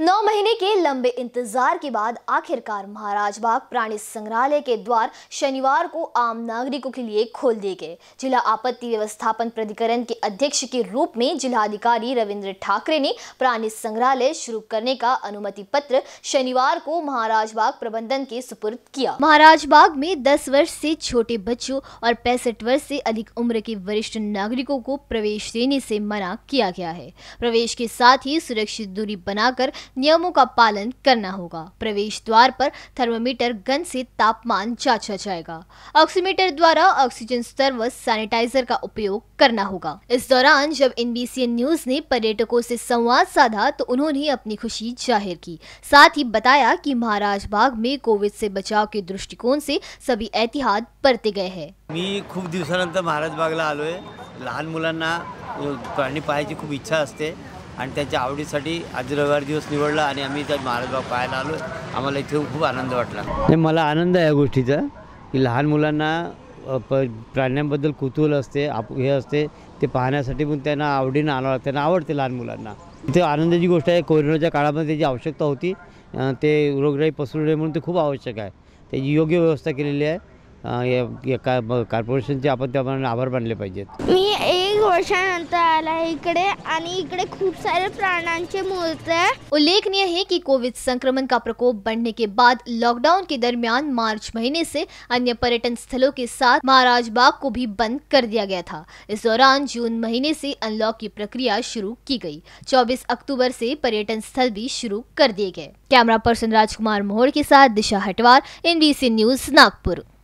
नौ महीने के लंबे इंतजार के बाद आखिरकार महाराज बाग प्राणी संग्रहालय के द्वार शनिवार को आम नागरिकों के लिए खोल दिए गए जिला आपत्ति व्यवस्थापन प्राधिकरण के अध्यक्ष के रूप में जिलाधिकारी रविंद्र ठाकरे ने प्राणी संग्रहालय शुरू करने का अनुमति पत्र शनिवार को महाराज बाग प्रबंधन के सुपुर्द किया महाराज बाग में दस वर्ष से छोटे बच्चों और पैंसठ वर्ष से अधिक उम्र के वरिष्ठ नागरिकों को प्रवेश देने से मना किया गया है प्रवेश के साथ ही सुरक्षित दूरी बनाकर नियमों का पालन करना होगा प्रवेश द्वार पर थर्मोमीटर गन से तापमान जांचा जाएगा ऑक्सीमीटर द्वारा ऑक्सीजन स्तर व सैनिटाइजर का उपयोग करना होगा इस दौरान जब एनबीसीएन न्यूज ने पर्यटकों से संवाद साधा तो उन्होंने अपनी खुशी जाहिर की साथ ही बताया की महाराज बाग में कोविड से बचाव के दृष्टिकोण से सभी एहतियात बरते गए हैं मी खूब दिवसानंतर महाराज बागला आलोय लहान मुलांना प्राणी पाहायची खूप इच्छा असते आणि त्याच्या आवडीसाठी आज रविवार दिवस निवडला आणि आम्ही त्या महाराजबाग पाहायला आलो आम्हाला इथे खूप आनंद वाटला नाही मला आनंद आहे या गोष्टीचा की लहान मुलांना प प्राण्यांबद्दल कुतूहल असते आप हे असते ते पाहण्यासाठी पण त्यांना आवडीनं आणावं त्यांना आवडते लहान मुलांना इथे आनंदाची गोष्ट आहे कोरोनाच्या काळामध्ये त्याची आवश्यकता होती ते रोगराई पसरू नये म्हणून ते खूप आवश्यक आहे त्याची योग्य व्यवस्था केलेली आहे या का कॉर्पोरेशनचे आपण त्याप्रमाणे आभार मानले पाहिजेत मी कोळशा आला इकडे इकडे सारे प्राणांचे मूर्त है उल्लेखनीय है कि कोविड संक्रमण का प्रकोप बढ़ने के बाद लॉकडाउन के दरमियान मार्च महीने से अन्य पर्यटन स्थलों के साथ महाराज बाग को भी बंद कर दिया गया था इस दौरान जून महीने से अनलॉक की प्रक्रिया शुरू की गई 24 अक्टूबर से पर्यटन स्थल भी शुरू कर दिए गए कैमरा पर्सन राजकुमार मोहर के साथ दिशा हटवार एनबीसी न्यूज नागपुर